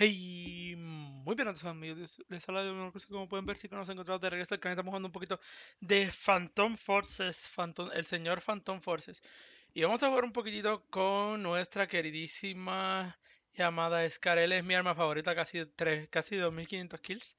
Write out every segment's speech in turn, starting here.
Hey, muy bien, amigos. Les habla de una pues, como pueden ver, si sí nos encontramos de regreso al canal. Estamos jugando un poquito de Phantom Forces, Phantom, el señor Phantom Forces. Y vamos a jugar un poquitito con nuestra queridísima llamada Scarel. Es mi arma favorita, casi, 3, casi 2500 kills.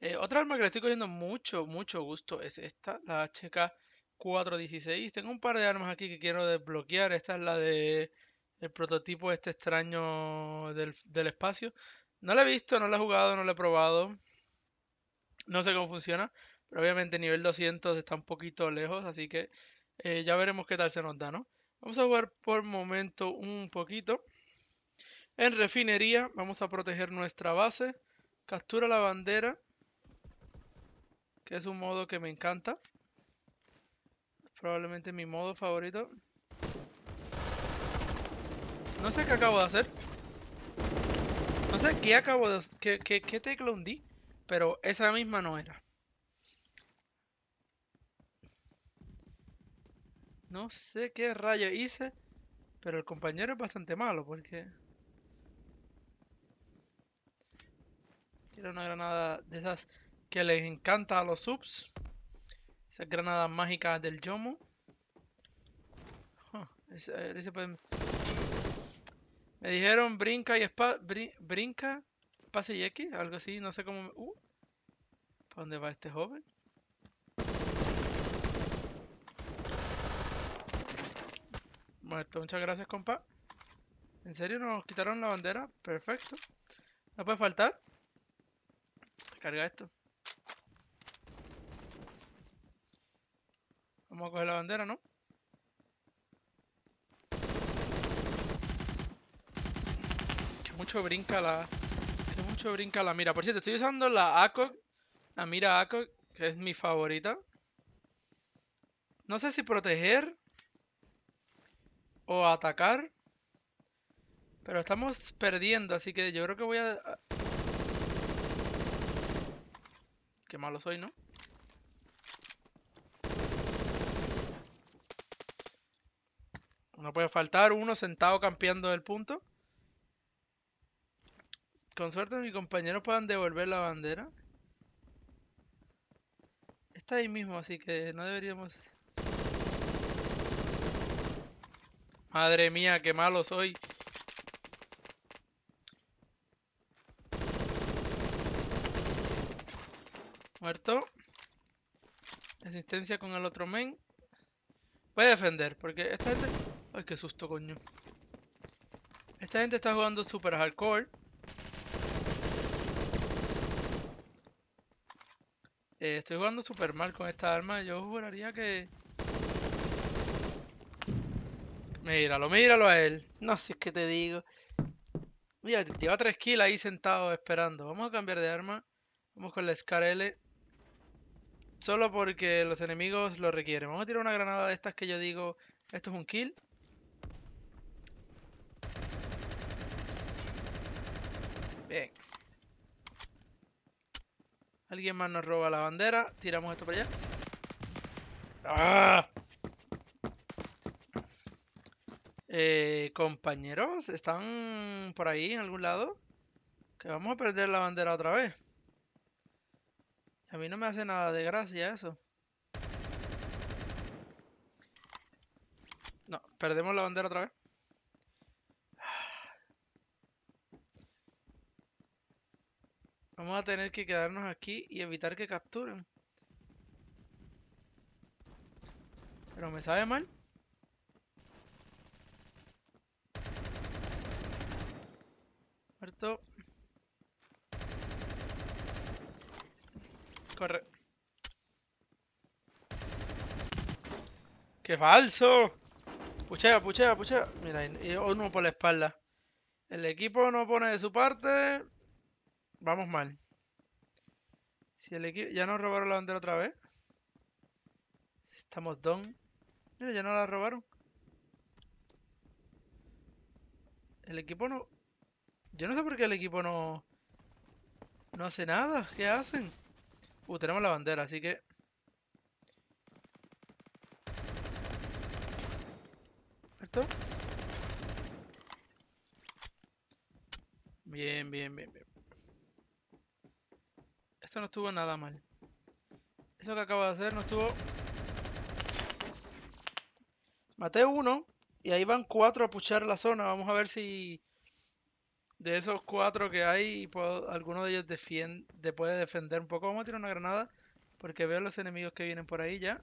Eh, otra arma que le estoy cogiendo mucho, mucho gusto es esta, la HK416. Tengo un par de armas aquí que quiero desbloquear. Esta es la de el prototipo este extraño del, espacio. No lo he visto, no lo he jugado, no lo he probado. No sé cómo funciona. Pero obviamente nivel 200 está un poquito lejos, así que eh, ya veremos qué tal se nos da, ¿no? Vamos a jugar por momento un poquito. En refinería vamos a proteger nuestra base. Captura la bandera. Que es un modo que me encanta. Probablemente mi modo favorito. No sé qué acabo de hacer. No sé qué acabo de... qué, qué, hundí, pero esa misma no era. No sé qué rayo hice, pero el compañero es bastante malo porque... Tira una granada de esas que les encanta a los subs. Esas granadas mágicas del Yomo. Eh, pues, me dijeron brinca y espa brinca, pase y X, algo así, no sé cómo. Uh, ¿Para dónde va este joven? Muerto, muchas gracias, compa. ¿En serio nos quitaron la bandera? Perfecto. No puede faltar. Carga esto. Vamos a coger la bandera, ¿no? Mucho brinca la... mucho brinca la mira. Por cierto, estoy usando la ACOG. La mira ACOG, que es mi favorita. No sé si proteger o atacar. Pero estamos perdiendo, así que yo creo que voy a... Qué malo soy, ¿no? No puede faltar uno sentado campeando el punto. Con suerte mis compañeros puedan devolver la bandera. Está ahí mismo, así que no deberíamos... Madre mía, qué malo soy. Muerto. Asistencia con el otro men. Voy a defender, porque esta gente... Ay, qué susto, coño. Esta gente está jugando super hardcore. Eh, estoy jugando súper mal con esta arma. Yo juraría que... Míralo, míralo a él. No, sé qué te digo. Mira, te lleva tres kills ahí sentado esperando. Vamos a cambiar de arma. Vamos con la Scar L. Solo porque los enemigos lo requieren. Vamos a tirar una granada de estas que yo digo... Esto es un kill. Bien. Alguien más nos roba la bandera. Tiramos esto para allá. ¡Ah! Eh, compañeros, ¿están por ahí en algún lado? Que vamos a perder la bandera otra vez. A mí no me hace nada de gracia eso. No, perdemos la bandera otra vez. Vamos a tener que quedarnos aquí y evitar que capturen. Pero me sabe mal. Muerto. Corre. ¡Qué falso! Puchea, puchea, puchea. Mira, uno por la espalda. El equipo no pone de su parte. Vamos mal. Si el equipo... ¿Ya nos robaron la bandera otra vez? Estamos don. Mira, ya no la robaron. El equipo no... Yo no sé por qué el equipo no... No hace nada. ¿Qué hacen? Uh, tenemos la bandera, así que... ¿Esto? Bien, bien, bien, bien. Eso no estuvo nada mal. Eso que acabo de hacer no estuvo... Maté uno. Y ahí van cuatro a puchar la zona. Vamos a ver si... De esos cuatro que hay, alguno de ellos defiende, puede defender un poco. Vamos a tirar una granada. Porque veo los enemigos que vienen por ahí ya.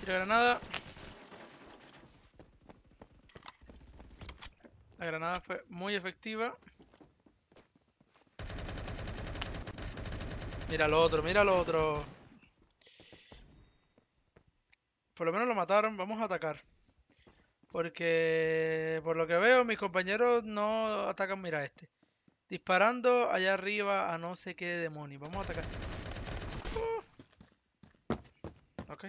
Tira granada. La granada fue muy efectiva. Mira lo otro, mira lo otro. Por lo menos lo mataron, vamos a atacar. Porque por lo que veo mis compañeros no atacan, mira este. Disparando allá arriba a no sé qué demonio. Vamos a atacar. Uh. Ok.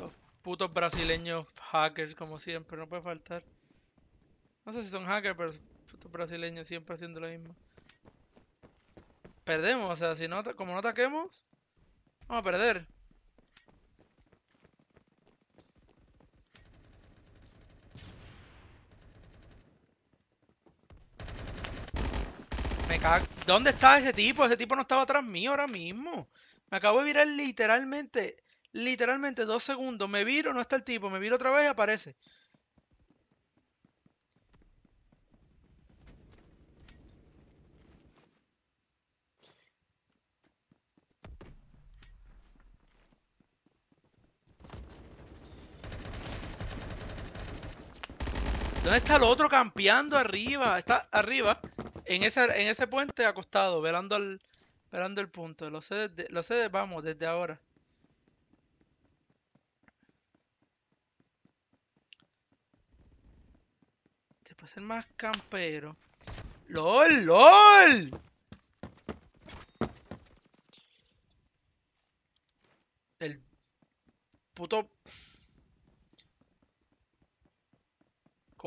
Los putos brasileños hackers como siempre, no puede faltar. No sé si son hackers, pero estos brasileños siempre haciendo lo mismo. Perdemos, o sea, si no, como no ataquemos, vamos a perder. Me cago. ¿Dónde está ese tipo? Ese tipo no estaba atrás mío ahora mismo. Me acabo de virar literalmente, literalmente dos segundos. Me viro, no está el tipo. Me viro otra vez y aparece. ¿Dónde está el otro campeando arriba? Está arriba, en, en ese puente acostado, velando, al, velando el punto. Lo sé, vamos, desde ahora. Se puede ser más campero. ¡Lol, lol!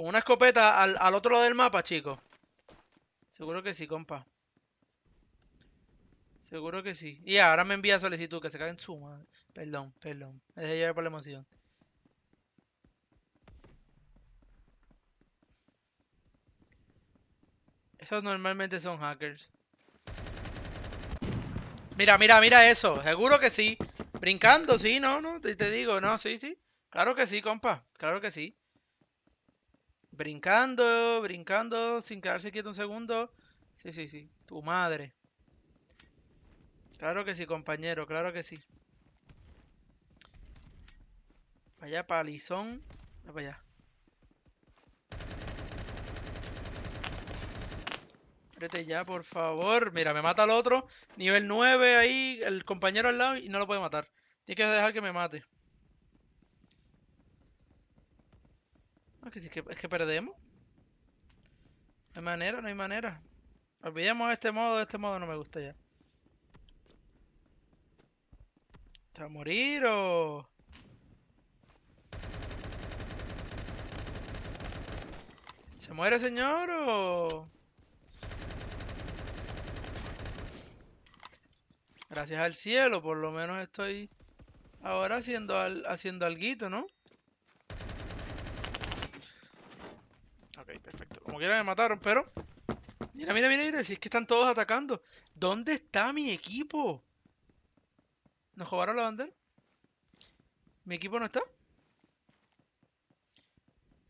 una escopeta al, otro lado del mapa, chico. Seguro que sí, compa. Seguro que sí. Y ahora me envía solicitud, que se cague en su madre. Perdón, perdón. Me dejé llevar por la emoción. Esos normalmente son hackers. Mira, mira, mira eso. Seguro que sí. Brincando, sí, no, no. Te, te digo, no, sí, sí. Claro que sí, compa. Claro que sí. Brincando, brincando, sin quedarse quieto un segundo. Sí, sí, sí. Tu madre. Claro que sí, compañero, claro que sí. vaya palizón. Para allá. Vete ya, por favor. Mira, me mata el otro. Nivel 9 ahí, el compañero al lado y no lo puede matar. Tiene que dejar que me mate. Ah, es que, perdemos. No hay manera, no hay manera. Olvidemos este modo, este modo no me gusta ya. ¿Te va a morir o...? ¿Se muere, señor, Gracias al cielo, por lo menos estoy ahora haciendo, al, haciendo alguito, ¿no? perfecto. Como quiera me mataron, pero... Mira, mira, mira, mira. Si es que están todos atacando. ¿Dónde está mi equipo? ¿Nos robaron la bandera? ¿Mi equipo no está? O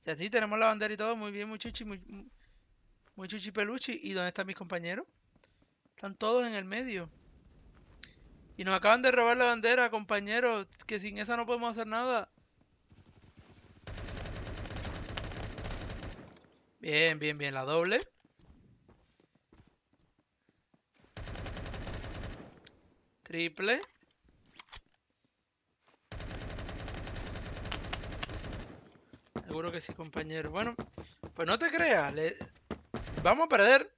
sea, sí, tenemos la bandera y todo. Muy bien, muy muy, muy chuchi peluchi. ¿Y dónde están mis compañeros? Están todos en el medio. Y nos acaban de robar la bandera, compañeros. Que sin esa no podemos hacer nada. Bien, bien, bien, la doble. Triple. Seguro que sí, compañero. Bueno, pues no te creas. Vamos a perder.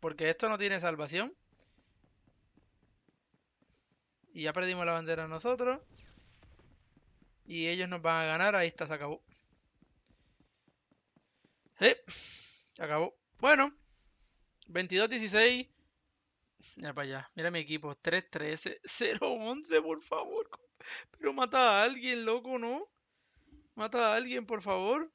Porque esto no tiene salvación. Y ya perdimos la bandera nosotros. Y ellos nos van a ganar. Ahí está, se acabó. Sí, acabó. Bueno, 22-16. Mira para allá, mira mi equipo, 3-13, 0-11, por favor. Pero mata a alguien, loco, ¿no? Mata a alguien, por favor.